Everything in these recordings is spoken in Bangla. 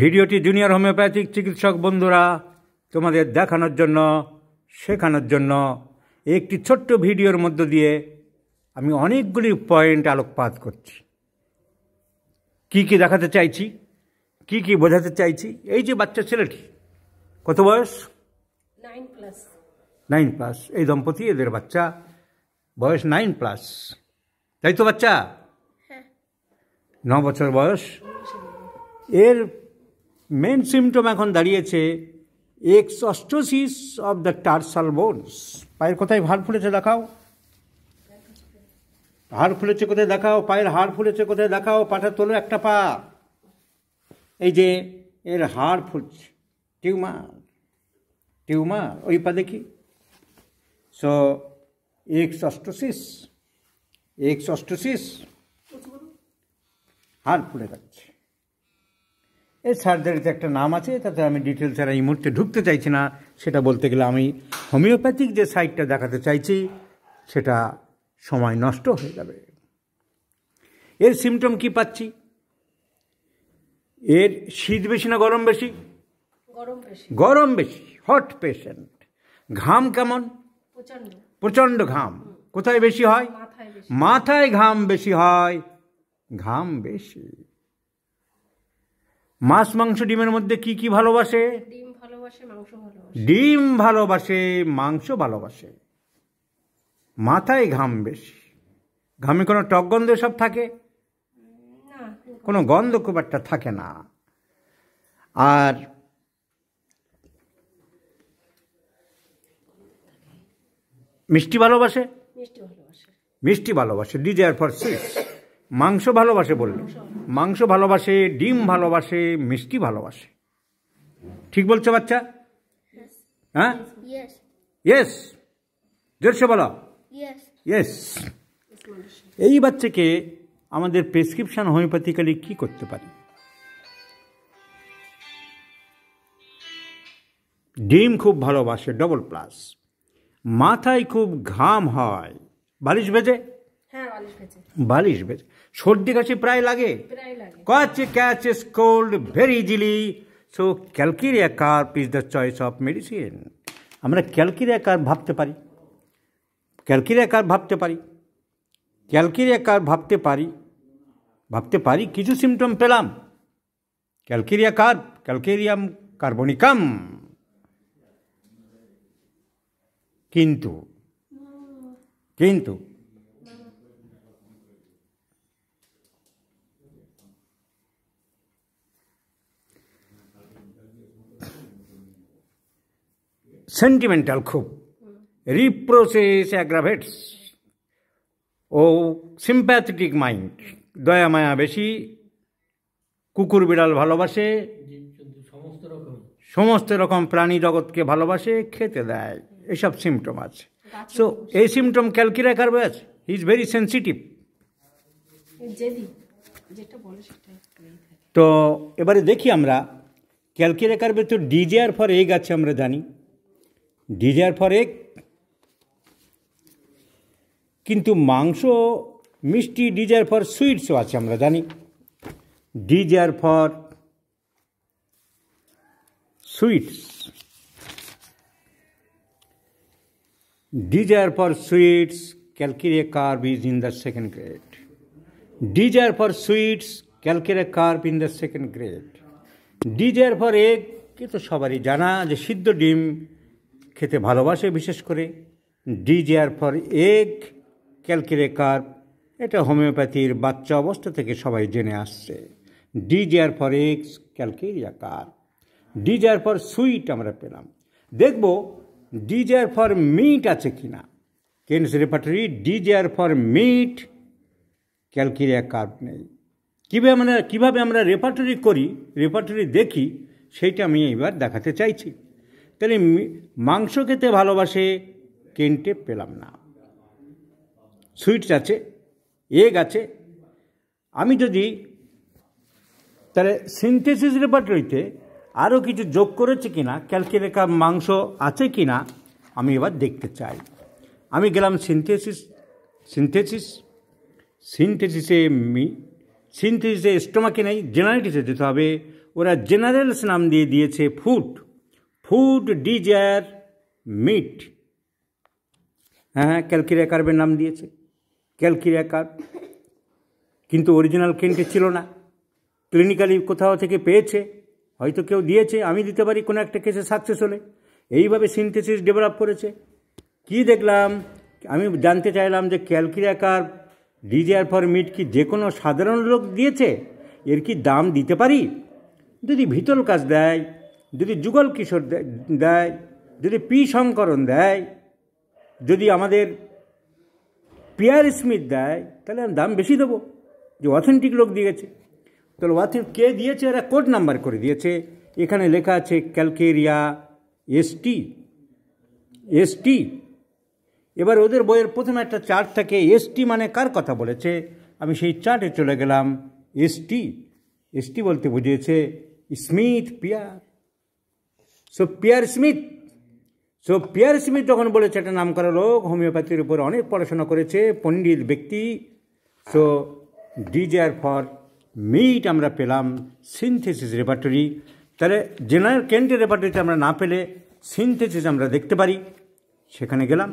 ভিডিওটি জুনিয়র হোমিওপ্যাথিক চিকিৎসক বন্ধুরা তোমাদের দেখানোর জন্য শেখানোর জন্য একটি ছোট্ট ভিডিওর মধ্য দিয়ে আমি অনেকগুলি পয়েন্ট আলোকপাত করছি কি কি দেখাতে চাইছি কি কি বোঝাতে চাইছি এই যে বাচ্চা ছেলেটি কত বয়স নাইন প্লাস নাইন প্লাস এই দম্পতি এদের বাচ্চা বয়স নাইন প্লাস তাই তো বাচ্চা হ্যাঁ। ন বছর বয়স এর মেন সিমটম এখন দাঁড়িয়েছে exostosis of the tarsal bones পায়ের কোথায় হাড় ফুলেছে দেখাও হাড় ফুলেছে কোথায় দেখাও পায়ের হাড় ফুলেছে কোথায় দেখাও পাটা তোলো একটা পা এই যে এর হাড় ফুলছে টিউমার টিউমার ওই পা দেখি so exostosis exostosis হাড় ফুলে যাচ্ছে এই সার্জারিতে একটা নাম আছে তাতে আমি ডিটেলস ছাড়া এই মুহূর্তে ঢুকতে চাইছি না সেটা বলতে গেলে আমি হোমিওপ্যাথিক যে সাইডটা দেখাতে চাইছি সেটা সময় নষ্ট হয়ে যাবে এর সিমটম কি পাচ্ছি এর শীত বেশি না গরম বেশি গরম বেশি হট পেশেন্ট ঘাম কেমন প্রচণ্ড ঘাম কোথায় বেশি হয় মাথায় ঘাম বেশি হয় ঘাম বেশি মাছ মাংস ডিমের মধ্যে কি কি ভালোবাসে ডিম ভালোবাসে মাংস ভালোবাসে মাথায় ঘাম বেশি ঘামে কোনো টক গন্ধ সব থাকে কোনো গন্ধ খুব একটা থাকে না আর মিষ্টি ভালোবাসে মিষ্টি ভালোবাসে ডিজায়ার ফর সিক্স মাংস ভালোবাসে বললো মাংস ভালোবাসে ডিম ভালোবাসে মিষ্টি ভালোবাসে ঠিক বলছো বাচ্চা হ্যাঁ ইয়েস জোরসে বলো ইয়েস এই বাচ্চাকে আমাদের প্রেসক্রিপশান হোমিওপ্যাথিক্যালি কি করতে পারি ডিম খুব ভালোবাসে ডবল প্লাস মাথায় খুব ঘাম হয় বালিশ ভেজে বালিশ বেচে সর্দি কাশি প্রায় লাগে কাচ catch is cold very easily so calcarea carb is the choice of medicine আমরা ক্যালকিরিয়া কার্প ভাবতে পারি ক্যালকিরিয়া কার্প ভাবতে পারি ক্যালকিরিয়া কার্প ভাবতে পারি ভাবতে পারি কিছু সিমটম পেলাম ক্যালকিরিয়া কার্প ক্যালকেরিয়াম কার্বনিকাম কিন্তু কিন্তু সেন্টিমেন্টাল খুব রিপ্রোসেস অ্যাগ্রাভেটস ও সিম্প্যাথেটিক মাইন্ড দয়া মায়া বেশি কুকুর বিড়াল ভালোবাসে সমস্ত রকম প্রাণী জগৎকে ভালোবাসে খেতে দেয় এসব সিমটম আছে সো এই সিমটম ক্যালকিরা কারবে আছে হি ইজ ভেরি সেন্সিটিভ তো এবারে দেখি আমরা ক্যালকিরা কারবে তো ডিজিয়ার ফর এই গাছে আমরা জানি ডিজায়ার ফর এগ কিন্তু মাংস মিষ্টি ডিজার ফর সুইটসও আছে আমরা জানি desire for sweets desire for sweets calcarea carb is in the second grade desire for sweets calcarea carb in the second grade desire for egg কে তো সবারই জানা যে সিদ্ধ ডিম খেতে ভালোবাসে বিশেষ করে desire for egg calcarea carb এটা হোমিওপ্যাথির বাচ্চা অবস্থা থেকে সবাই জেনে আসছে desire for eggs calcarea carb desire for sweet আমরা পেলাম দেখব ডিজায়ার ফর মিট আছে কি না Kent's repertory desire for meat calcarea carb নেই কীভাবে আমরা কীভাবে আমরা রেপার্টরি করি রেপার্টরি দেখি সেইটা আমি এইবার দেখাতে চাইছি তাহলে মাংস খেতে ভালোবাসে কিনতে পেলাম না সুইটস আছে এগ আছে আমি যদি তাহলে সিনথেসিস রেপার্টরিতে আরও কিছু যোগ করেছে কি না ক্যালকেলেকা মাংস আছে কি না আমি এবার দেখতে চাই আমি গেলাম সিনথেসিস সিনথেসিস সিনথেসিসে মি সিনথেসিসে স্টোমাকে নেই জেনারেটিসে যেতে হবে ওরা জেনারেলস নাম দিয়ে দিয়েছে ফুড ফুড ডিজায়ার মিট হ্যাঁ ক্যালকিরিয়া কার্বের নাম দিয়েছে ক্যালকিরিয়া কার্ব কিন্তু অরিজিনাল কেন্টে ছিল না ক্লিনিক্যালি কোথাও থেকে পেয়েছে হয়তো কেউ দিয়েছে আমি দিতে পারি কোনো একটা কেসে সাকসেস হলে এইভাবে সিনথেসিস ডেভেলপ করেছে কি দেখলাম আমি জানতে চাইলাম যে calcarea carb desire for meat কি যে কোনো সাধারণ লোক দিয়েছে এর কি দাম দিতে পারি যদি ভিতল কাজ দেয় যদি যুগল কিশোর দেয় যদি পি শঙ্করণ দেয় যদি আমাদের পিয়ার স্মিথ দেয় তাহলে আমি দাম বেশি দেবো যে অথেন্টিক লোক দিয়েছে তাহলে অথেন্ট কে দিয়েছে এরা কোড নাম্বার করে দিয়েছে এখানে লেখা আছে ক্যালকেরিয়া এসটি এসটি এবার ওদের বইয়ের প্রথমে একটা চার্ট থাকে এসটি মানে কার কথা বলেছে আমি সেই চার্টে চলে গেলাম এসটি এসটি বলতে বুঝিয়েছে smith pear so pear smith so pear smith যখন বলেছে একটা নাম করা লোক হোমিওপ্যাথির উপরে অনেক পড়াশোনা করেছে পণ্ডিত ব্যক্তি সো ডিজায়ার ফর মিট আমরা পেলাম সিনথেসিস রেপার্টরি তাহলে জেনারেল কেন্দ্রের রেপার্টরিতে আমরা না পেলে সিনথেসিস আমরা দেখতে পারি সেখানে গেলাম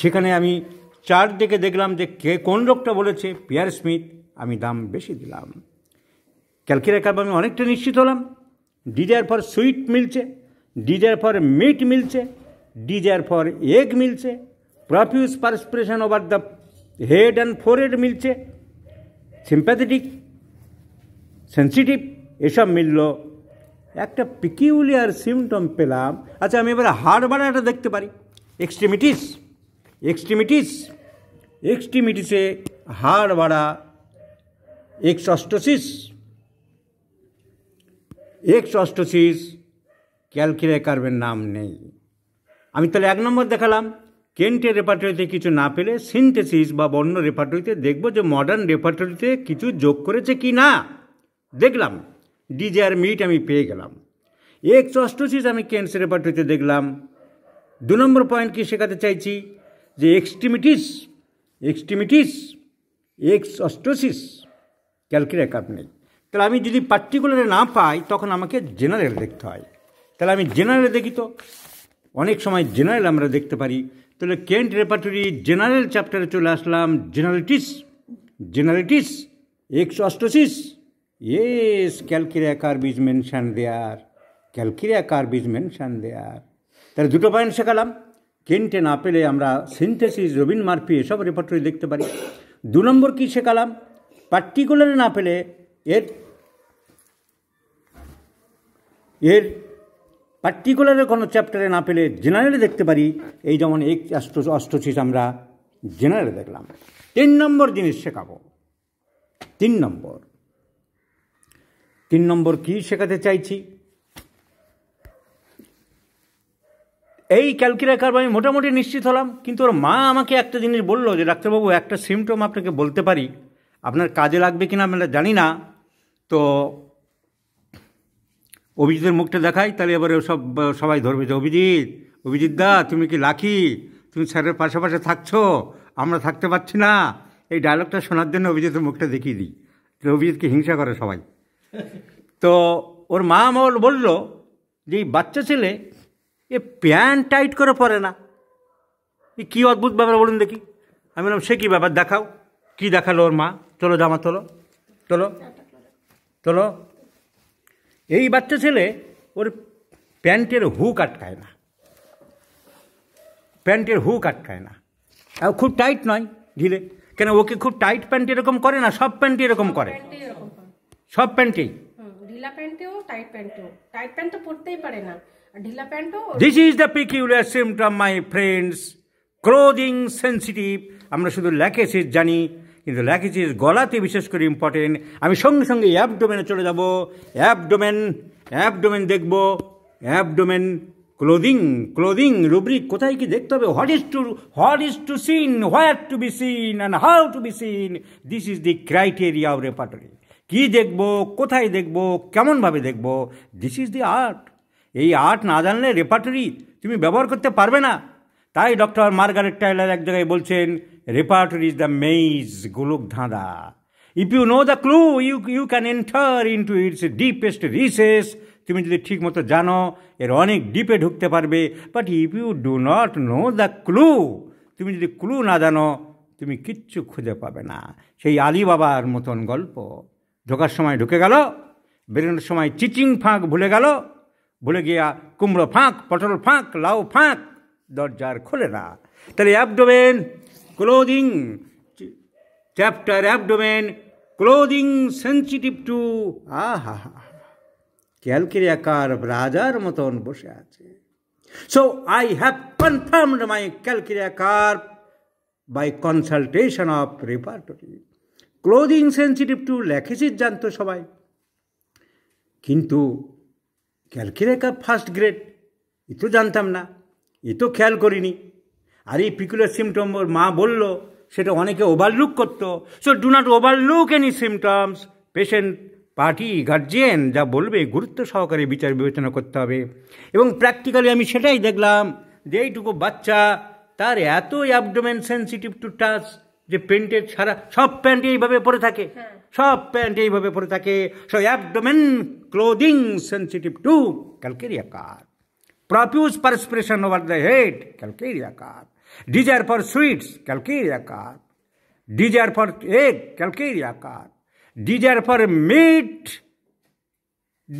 সেখানে আমি চার দিকে দেখলাম যে কে কোন রোগটা বলেছে পিয়ার স্মিথ আমি দাম বেশি দিলাম ক্যালকিরা কাপ আমি অনেকটা নিশ্চিত হলাম desire for sweet milk છે desire for meat milk છે desire for egg milk છે profuse perspiration over the head and forehead milk છે sympathetic sensitive এসব মিলল একটা পিকিউলিয়ার সিমটম পেলাম আচ্ছা আমি এবার হাড় বাড়াটা দেখতে পারি এক্সট্রিমিটিস এক্সট্রিমিটিস এক্সট্রিমিটিসে হাড় বাড়া এক্সঅস্টোসিস এক্স অষ্টশিস ক্যালকুলেকারের নাম নেই আমি তাহলে এক নম্বর দেখালাম কেন্টের রেপার্টরিতে কিছু না পেলে সিনথেসিস বা বর্ণ রেপার্টরিতে দেখব যে মডার্ন রেপার্টরিতে কিছু যোগ করেছে কি না দেখলাম আর মিট আমি পেয়ে গেলাম এক্স অষ্টসিস আমি কেন্টস রেপার্টরিতে দেখলাম দু নম্বর পয়েন্ট কি শেখাতে চাইছি যে এক্সট্রিমিটিস এক্সট্রিমিটিস এক্স অষ্টশিস ক্যালকুলেকার নেই তাহলে আমি যদি পার্টিকুলারে না পাই তখন আমাকে জেনারেল দেখতে হয় তাহলে আমি জেনারেলে দেখি তো অনেক সময় জেনারেল আমরা দেখতে পারি তাহলে কেন্ট রেপার্টরি জেনারেল চ্যাপ্টারে চলে আসলাম generalities generalities exostosis yes calcarea carb is mention there calcarea carb is mention there তাহলে দুটো পয়েন্ট শেখালাম কেন্টে না পেলে আমরা সিনথেসিস রবিন মার্ফি এসব রেপার্টরি দেখতে পারি দু নম্বর কী শেখালাম পার্টিকুলারে না পেলে এর এর পার্টিকুলারের কোনো চ্যাপ্টারে না পেলে জেনারেলে দেখতে পারি এই যেমন এক অষ্ট অষ্টশীষ আমরা জেনারেলে দেখলাম তিন নম্বর জিনিস শেখাবো তিন নম্বর তিন নম্বর কি শেখাতে চাইছি এই ক্যালকুলার আমি মোটামুটি নিশ্চিত হলাম কিন্তু ওর মা আমাকে একটা জিনিস বললো যে ডাক্তারবাবু একটা সিমটম আপনাকে বলতে পারি আপনার কাজে লাগবে কিনা আমরা জানি না তো অভিজিতের মুখটা দেখাই তাহলে এবারে সব সবাই ধরবে যে অভিজিৎ অভিজিৎ দা তুমি কি লাখি তুমি স্যারের পাশাপাশি থাকছো আমরা থাকতে পারছি না এই ডায়লগটা শোনার জন্য অভিজিতের মুখটা দেখিয়ে দিই যে অভিজিৎকে হিংসা করে সবাই তো ওর মা আমল বলল যে এই বাচ্চা ছেলে এ প্যান্ট টাইট করে পরে না এ কী অদ্ভুত ব্যাপার বলুন দেখি আমি বললাম সে কী ব্যাপার দেখাও কী দেখালো ওর মা চলো জামা তোলো চলো চলো এই বাচ্চা ছেলে ওর প্যান্টের হুক আটকায় না প্যান্টের হুক আটকায় না খুব টাইট নয় ঢিলে কেন ওকে খুব টাইট প্যান্ট এরকম করে না সব প্যান্ট এরকম করে সব প্যান্টেই না this is the peculiar symptom my friends clothing sensitive আমরা শুধু ল্যাকেসের জানি কিন্তু ল্যাকিজ গলাতে বিশেষ করে ইম্পর্টেন্ট আমি সঙ্গে সঙ্গে ডোমেনে চলে যাব অ্যাবডোমেন ডোমেন দেখব ডোমেন ক্লোদিং ক্লোদিং রুব্রিক কোথায় কি দেখতে হবে what is to what is to seen where to be seen and how to be seen this is the criteria of repertory কী দেখব কোথায় দেখব কেমনভাবে দেখব দিস ইজ দি আর্ট এই আর্ট না জানলে রেপার্টরি তুমি ব্যবহার করতে পারবে না তাই ডক্টর মার্গারেট টাইলার এক জায়গায় বলছেন Repertory is the maze, Golok Dhanda. If you know the clue, you, you can enter into its deepest recess. তুমি যদি ঠিক মতো জানো এর অনেক ডিপে ঢুকতে পারবে but if you do not know the clue তুমি যদি ক্লু না জানো তুমি কিচ্ছু খুঁজে পাবে না সেই আলী বাবার মতন গল্প ঢোকার সময় ঢুকে গেল বেরোনোর সময় চিচিং ফাঁক ভুলে গেল ভুলে গিয়া কুমড়ো ফাঁক পটল ফাঁক লাউ ফাঁক দরজার খোলে না তাহলে abdomen clothing chapter abdomen clothing sensitive to আহা ক্যালকেরিয়া কার রাজার মতন বসে আছে so I have confirmed my calcarea carb by consultation of repertory clothing sensitive to lachesis জানতো সবাই কিন্তু ক্যালকেরিয়া কার ফার্স্ট গ্রেড এ তো জানতাম না এ তো খেয়াল করিনি আর এই পিকুলার সিমটম ওর মা বলল সেটা অনেকে ওভারলুক করত so do not overlook any symptoms patient party guardian যা বলবে গুরুত্ব সহকারে বিচার বিবেচনা করতে হবে এবং প্র্যাকটিক্যালি আমি সেটাই দেখলাম যে এইটুকু বাচ্চা তার এত অ্যাবডোমেন সেন্সিটিভ টু টাচ যে প্যান্টের ছাড়া সব প্যান্ট এইভাবে পরে থাকে হ্যাঁ। সব প্যান্ট এইভাবে পরে থাকে সব abdomen clothing sensitive to calcarea carb profuse perspiration over the head calcarea carb desire for sweets calcarea carb desire for egg calcarea carb desire for meat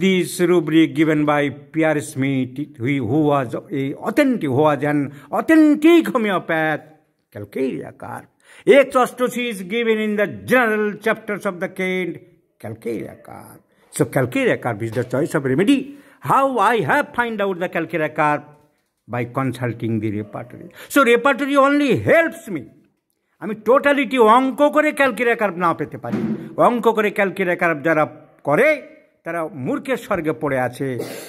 this rubric given by Pierre Schmidt he who was a authentic who was an authentic homeopath calcarea carb exostosis given in the general chapters of the Kent calcarea carb so calcarea carb be the choice of remedy how I have find out the calcarea carb by consulting the repertory. So repertory only helps me. আমি টোটালিটি অঙ্ক করে ক্যালকুলেকার না পেতে পারি অঙ্ক করে ক্যালকুলেকার যারা করে তারা মূর্খের স্বর্গে পড়ে আছে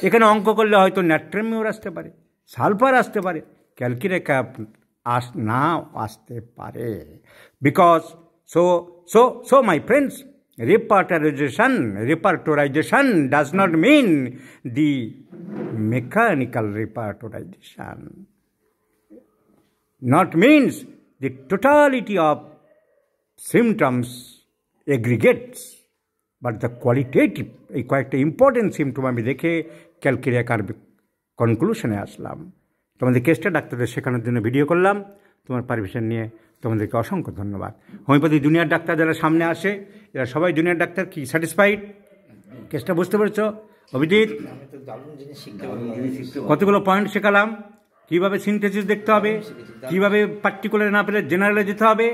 এখানে অঙ্ক করলে হয়তো ন্যাট্রেমিওর আসতে পারে সালফার আসতে পারে ক্যালকিরেকার আস না আসতে পারে because so so so my friends repertorization repertorization does not mean the mechanical repertorization. Not means the totality of symptoms aggregates, but the qualitative, কয়েকটা ইম্পর্টেন্ট সিমটম আমি দেখে ক্যালকুলিয়াকার কনক্লুশনে আসলাম তোমাদের কেসটা ডাক্তারদের শেখানোর জন্য ভিডিও করলাম তোমার পারমিশন নিয়ে তোমাদেরকে অসংখ্য ধন্যবাদ হোমিওপ্যাথি দুনিয়ার ডাক্তার যারা সামনে আসে এরা সবাই দুনিয়ার ডাক্তার কি স্যাটিসফাইড কেসটা বুঝতে পেরেছ অভিজিৎ কতগুলো পয়েন্ট শেখালাম কিভাবে সিনথেসিস দেখতে হবে কিভাবে পার্টিকুলার না পেলে জেনারেলে যেতে হবে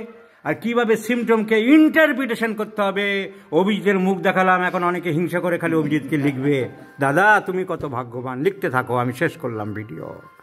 আর কিভাবে সিমটমকে ইন্টারপ্রিটেশন করতে হবে অভিজিতের মুখ দেখালাম এখন অনেকে হিংসা করে খালি অভিজিৎকে লিখবে দাদা তুমি কত ভাগ্যবান লিখতে থাকো আমি শেষ করলাম ভিডিও